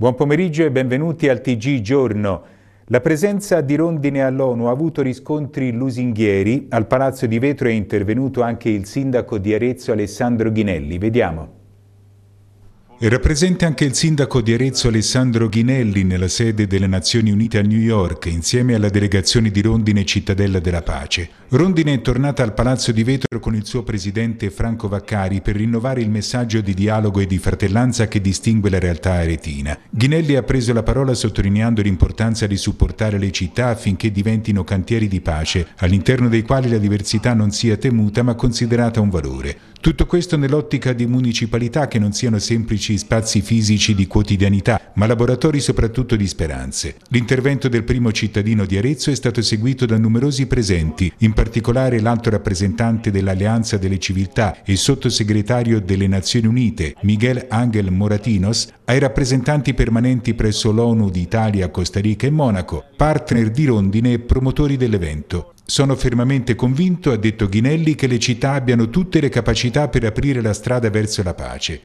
Buon pomeriggio e benvenuti al TG Giorno. La presenza di rondine all'ONU ha avuto riscontri lusinghieri. Al Palazzo di Vetro è intervenuto anche il sindaco di Arezzo Alessandro Ghinelli. Vediamo. Era presente anche il sindaco di Arezzo Alessandro Ghinelli nella sede delle Nazioni Unite a New York insieme alla delegazione di Rondine Cittadella della Pace. Rondine è tornata al Palazzo di Vetro con il suo presidente Franco Vaccari per rinnovare il messaggio di dialogo e di fratellanza che distingue la realtà aretina. Ghinelli ha preso la parola sottolineando l'importanza di supportare le città affinché diventino cantieri di pace, all'interno dei quali la diversità non sia temuta ma considerata un valore. Tutto questo nell'ottica di municipalità che non siano semplici semplici spazi fisici di quotidianità, ma laboratori soprattutto di speranze. L'intervento del primo cittadino di Arezzo è stato seguito da numerosi presenti, in particolare l'alto rappresentante dell'Alleanza delle Civiltà e sottosegretario delle Nazioni Unite, Miguel Angel Moratinos, ai rappresentanti permanenti presso l'ONU di Italia, Costa Rica e Monaco, partner di Rondine e promotori dell'evento. Sono fermamente convinto, ha detto Ghinelli, che le città abbiano tutte le capacità per aprire la strada verso la pace.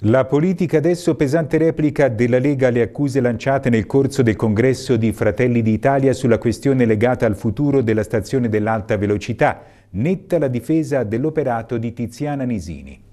La politica adesso pesante replica della Lega alle accuse lanciate nel corso del congresso di Fratelli d'Italia sulla questione legata al futuro della stazione dell'alta velocità. Netta la difesa dell'operato di Tiziana Nisini.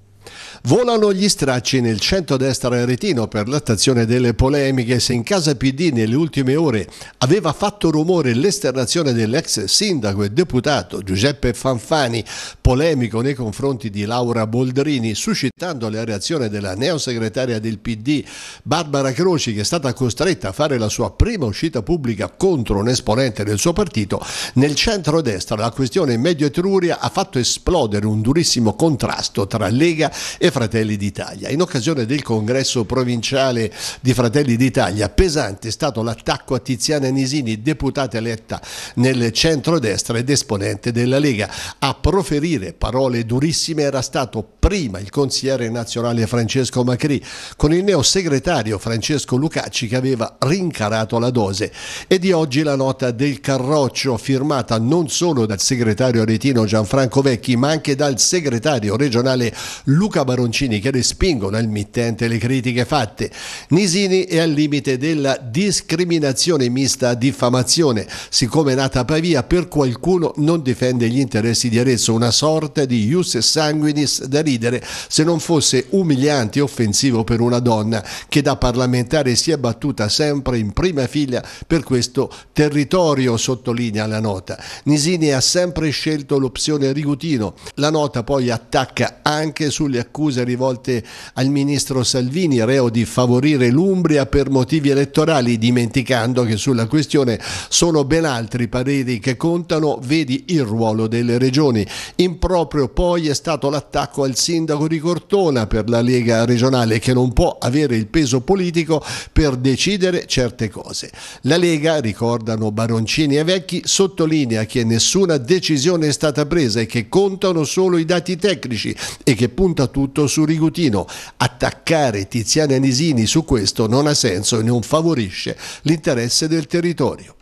Volano gli stracci nel centro-destra aretino per l'attazione delle polemiche. Se in casa PD nelle ultime ore aveva fatto rumore l'esternazione dell'ex sindaco e deputato Giuseppe Fanfani, polemico nei confronti di Laura Boldrini, suscitando la reazione della neosegretaria del PD Barbara Croci, che è stata costretta a fare la sua prima uscita pubblica contro un esponente del suo partito, nel centro-destra la questione Medio Etruria ha fatto esplodere un durissimo contrasto tra Lega e Fratelli d'Italia. In occasione del congresso provinciale di Fratelli d'Italia, pesante è stato l'attacco a Tiziana Nisini, deputata eletta nel centrodestra ed esponente della Lega. A proferire parole durissime era stato prima il consigliere nazionale Francesco Macri, con il neo segretario Francesco Lucacci che aveva rincarato la dose. E di oggi la nota del Carroccio, firmata non solo dal segretario retino Gianfranco Vecchi, ma anche dal segretario regionale Luca Barone Maroncini che respingono al mittente le critiche fatte. Nisini è al limite della discriminazione mista a diffamazione. Siccome è nata a Pavia, per qualcuno non difende gli interessi di Arezzo, una sorta di ius sanguinis da ridere, se non fosse umiliante e offensivo per una donna che da parlamentare si è battuta sempre in prima fila per questo territorio, sottolinea la nota. Nisini ha sempre scelto l'opzione Rigutino. La nota poi attacca anche sulle accuse accuse rivolte al ministro Salvini, reo di favorire l'Umbria per motivi elettorali, dimenticando che sulla questione sono ben altri pareri che contano, vedi il ruolo delle regioni. Improprio poi è stato l'attacco al sindaco di Cortona per la Lega regionale che non può avere il peso politico per decidere certe cose. La Lega, ricordano Baroncini e Vecchi, sottolinea che nessuna decisione è stata presa e che contano solo i dati tecnici e che punta tutto punto su Rigutino. Attaccare Tiziana Nisini su questo non ha senso e non favorisce l'interesse del territorio.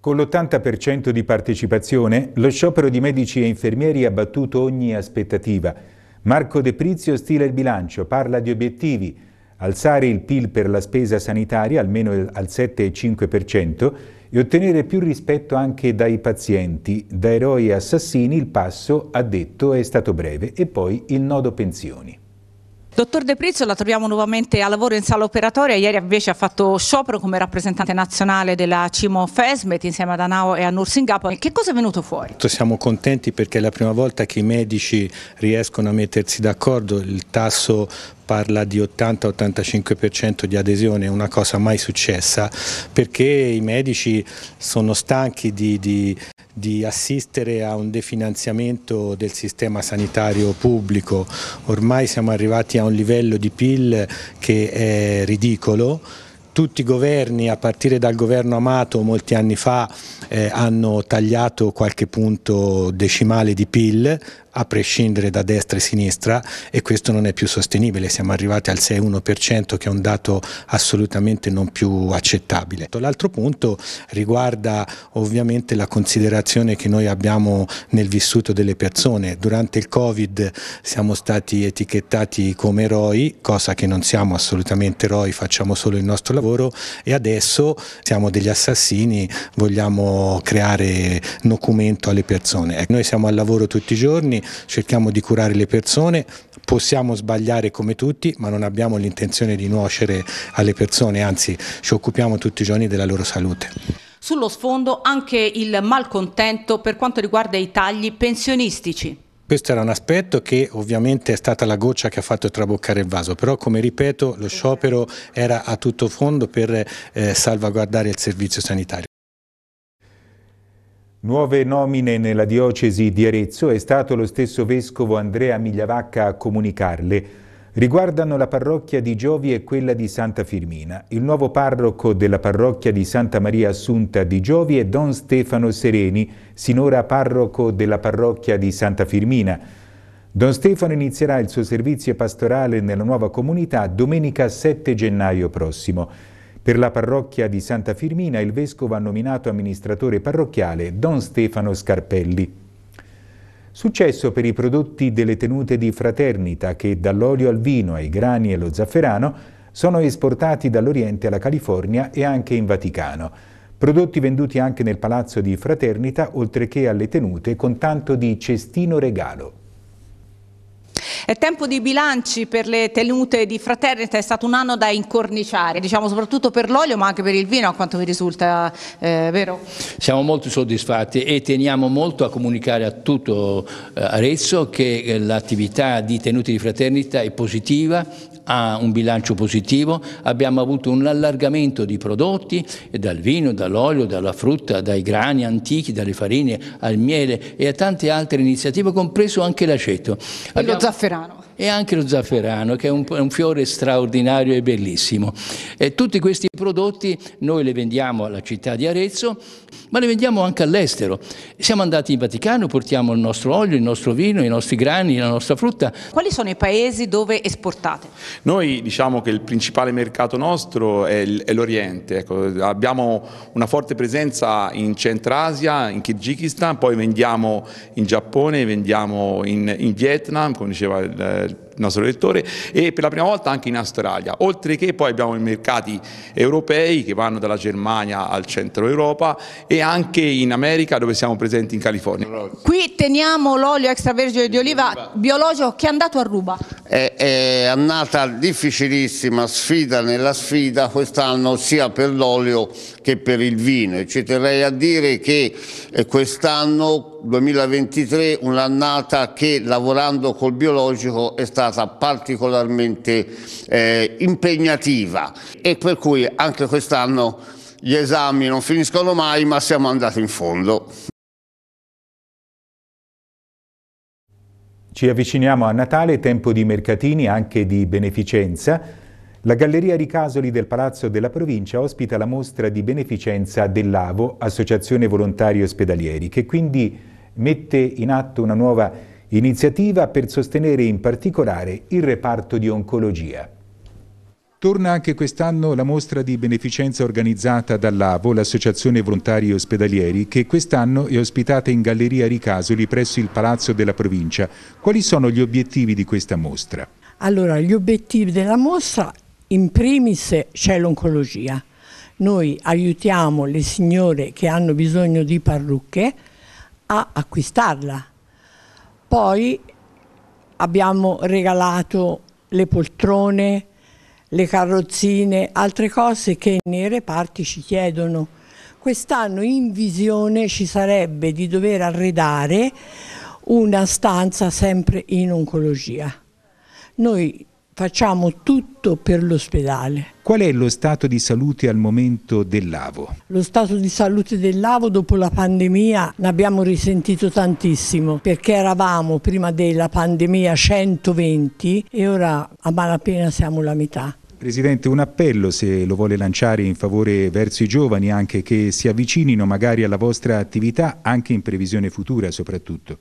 Con l'80% di partecipazione, lo sciopero di medici e infermieri ha battuto ogni aspettativa. Marco De Prizio stila il bilancio, parla di obiettivi, alzare il PIL per la spesa sanitaria almeno al 7,5%, e ottenere più rispetto anche dai pazienti. Da eroi assassini il passo, ha detto, è stato breve e poi il nodo pensioni. Dottor De Prizzo, la troviamo nuovamente a lavoro in sala operatoria. Ieri invece ha fatto sciopero come rappresentante nazionale della Cimo Fesmet insieme ad Anao e a Nursingapo. Che cosa è venuto fuori? Siamo contenti perché è la prima volta che i medici riescono a mettersi d'accordo. Il tasso parla di 80-85% di adesione, una cosa mai successa, perché i medici sono stanchi di, di di assistere a un definanziamento del sistema sanitario pubblico. Ormai siamo arrivati a un livello di PIL che è ridicolo tutti i governi, a partire dal governo Amato molti anni fa, eh, hanno tagliato qualche punto decimale di PIL, a prescindere da destra e sinistra e questo non è più sostenibile, siamo arrivati al 6-1% che è un dato assolutamente non più accettabile. L'altro punto riguarda ovviamente la considerazione che noi abbiamo nel vissuto delle persone, durante il Covid siamo stati etichettati come eroi, cosa che non siamo assolutamente eroi, facciamo solo il nostro lavoro e adesso siamo degli assassini, vogliamo creare documento alle persone. Noi siamo al lavoro tutti i giorni, cerchiamo di curare le persone, possiamo sbagliare come tutti, ma non abbiamo l'intenzione di nuocere alle persone, anzi ci occupiamo tutti i giorni della loro salute. Sullo sfondo anche il malcontento per quanto riguarda i tagli pensionistici. Questo era un aspetto che ovviamente è stata la goccia che ha fatto traboccare il vaso, però come ripeto lo sciopero era a tutto fondo per eh, salvaguardare il servizio sanitario. Nuove nomine nella diocesi di Arezzo, è stato lo stesso vescovo Andrea Migliavacca a comunicarle. Riguardano la parrocchia di Giovi e quella di Santa Firmina. Il nuovo parroco della parrocchia di Santa Maria Assunta di Giovi è Don Stefano Sereni, sinora parroco della parrocchia di Santa Firmina. Don Stefano inizierà il suo servizio pastorale nella nuova comunità domenica 7 gennaio prossimo. Per la parrocchia di Santa Firmina il vescovo ha nominato amministratore parrocchiale Don Stefano Scarpelli. Successo per i prodotti delle tenute di Fraternita che dall'olio al vino ai grani e allo zafferano sono esportati dall'Oriente alla California e anche in Vaticano. Prodotti venduti anche nel Palazzo di Fraternita oltre che alle tenute con tanto di cestino regalo. È tempo di bilanci per le tenute di Fraternita, è stato un anno da incorniciare, diciamo soprattutto per l'olio ma anche per il vino a quanto vi risulta, eh, vero? Siamo molto soddisfatti e teniamo molto a comunicare a tutto eh, Arezzo che eh, l'attività di tenute di Fraternita è positiva, ha un bilancio positivo, abbiamo avuto un allargamento di prodotti dal vino, dall'olio, dalla frutta, dai grani antichi, dalle farine al miele e a tante altre iniziative, compreso anche l'aceto. E abbiamo... lo zafferano e anche lo zafferano, che è un, un fiore straordinario e bellissimo. E tutti questi prodotti noi li vendiamo alla città di Arezzo, ma li vendiamo anche all'estero. Siamo andati in Vaticano, portiamo il nostro olio, il nostro vino, i nostri grani, la nostra frutta. Quali sono i paesi dove esportate? Noi diciamo che il principale mercato nostro è l'Oriente, ecco, abbiamo una forte presenza in Asia, in Kirghizistan, poi vendiamo in Giappone, vendiamo in, in Vietnam, come diceva il eh, nostro lettore, e per la prima volta anche in Australia, oltre che poi abbiamo i mercati europei che vanno dalla Germania al centro Europa e anche in America dove siamo presenti in California. Qui teniamo l'olio extravergine di oliva biologico che è andato a ruba. È, è andata difficilissima sfida nella sfida quest'anno sia per l'olio che per il vino e ci terrei a dire che eh, quest'anno 2023 un'annata che lavorando col biologico è stata particolarmente eh, impegnativa e per cui anche quest'anno gli esami non finiscono mai ma siamo andati in fondo. Ci avviciniamo a Natale, tempo di mercatini, anche di beneficenza. La Galleria Ricasoli del Palazzo della Provincia ospita la mostra di beneficenza dell'AVO, Associazione Volontari Ospedalieri, che quindi mette in atto una nuova iniziativa per sostenere in particolare il reparto di oncologia. Torna anche quest'anno la mostra di beneficenza organizzata dall'AVO, l'Associazione Volontari Ospedalieri, che quest'anno è ospitata in Galleria Ricasoli presso il Palazzo della Provincia. Quali sono gli obiettivi di questa mostra? Allora, gli obiettivi della mostra in primis c'è l'oncologia. Noi aiutiamo le signore che hanno bisogno di parrucche, a acquistarla. Poi abbiamo regalato le poltrone, le carrozzine, altre cose che nei reparti ci chiedono. Quest'anno in visione ci sarebbe di dover arredare una stanza sempre in oncologia. Noi facciamo tutto per l'ospedale. Qual è lo stato di salute al momento dell'Avo? Lo stato di salute dell'Avo dopo la pandemia ne abbiamo risentito tantissimo perché eravamo prima della pandemia 120 e ora a malapena siamo la metà. Presidente, un appello se lo vuole lanciare in favore verso i giovani anche che si avvicinino magari alla vostra attività anche in previsione futura soprattutto.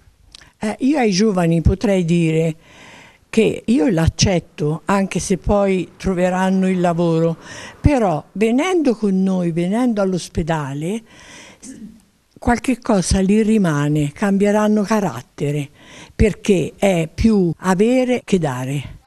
Eh, io ai giovani potrei dire che io l'accetto anche se poi troveranno il lavoro, però venendo con noi, venendo all'ospedale, qualche cosa gli rimane, cambieranno carattere, perché è più avere che dare.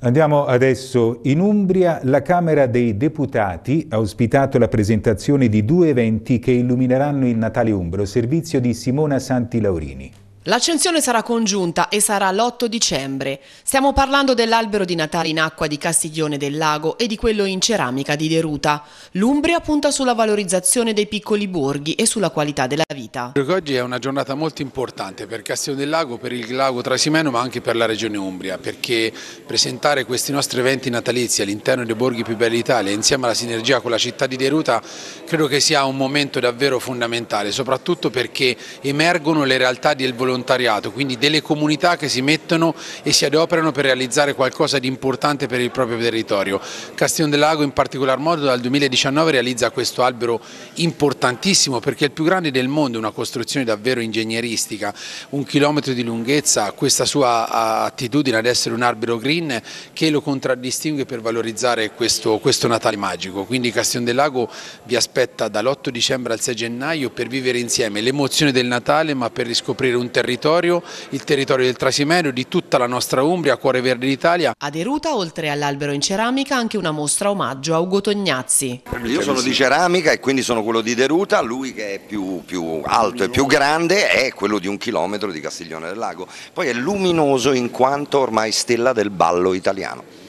Andiamo adesso in Umbria. La Camera dei Deputati ha ospitato la presentazione di due eventi che illumineranno il Natale Umbro, servizio di Simona Santi Laurini. L'accensione sarà congiunta e sarà l'8 dicembre. Stiamo parlando dell'albero di Natale in acqua di Castiglione del Lago e di quello in ceramica di Deruta. L'Umbria punta sulla valorizzazione dei piccoli borghi e sulla qualità della vita. Oggi è una giornata molto importante per Castiglione del Lago, per il Lago Trasimeno ma anche per la regione Umbria perché presentare questi nostri eventi natalizi all'interno dei borghi più belli d'Italia insieme alla sinergia con la città di Deruta credo che sia un momento davvero fondamentale soprattutto perché emergono le realtà del volontariato volontariato, quindi delle comunità che si mettono e si adoperano per realizzare qualcosa di importante per il proprio territorio. Castiglione del Lago in particolar modo dal 2019 realizza questo albero importantissimo perché è il più grande del mondo, una costruzione davvero ingegneristica, un chilometro di lunghezza, questa sua attitudine ad essere un albero green che lo contraddistingue per valorizzare questo, questo Natale magico. Quindi Castiglione del Lago vi aspetta dall'8 dicembre al 6 gennaio per vivere insieme l'emozione del Natale ma per riscoprire un territorio territorio, il territorio del Trasimeno, di tutta la nostra Umbria, cuore verde d'Italia. Ad Eruta, oltre all'albero in ceramica, anche una mostra omaggio a Ugo Tognazzi. Io sono di ceramica e quindi sono quello di Deruta, lui che è più, più alto e più grande è quello di un chilometro di Castiglione del Lago. Poi è luminoso in quanto ormai stella del ballo italiano.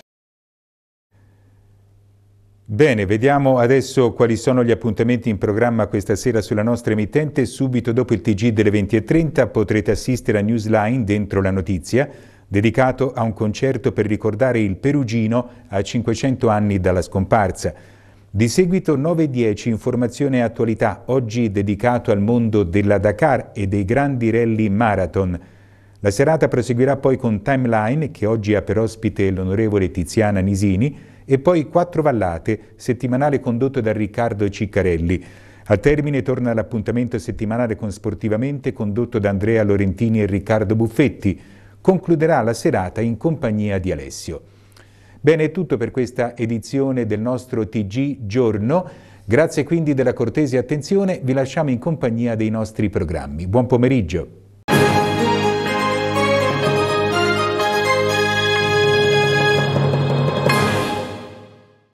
Bene, vediamo adesso quali sono gli appuntamenti in programma questa sera sulla nostra emittente. Subito dopo il TG delle 20.30 potrete assistere a Newsline dentro la notizia, dedicato a un concerto per ricordare il Perugino a 500 anni dalla scomparsa. Di seguito 9.10 informazione e attualità, oggi dedicato al mondo della Dakar e dei grandi rally marathon. La serata proseguirà poi con Timeline, che oggi ha per ospite l'onorevole Tiziana Nisini, e poi Quattro Vallate, settimanale condotto da Riccardo Ciccarelli. Al termine torna l'appuntamento settimanale con Sportivamente condotto da Andrea Lorentini e Riccardo Buffetti. Concluderà la serata in compagnia di Alessio. Bene, è tutto per questa edizione del nostro TG Giorno. Grazie quindi della cortese attenzione, vi lasciamo in compagnia dei nostri programmi. Buon pomeriggio.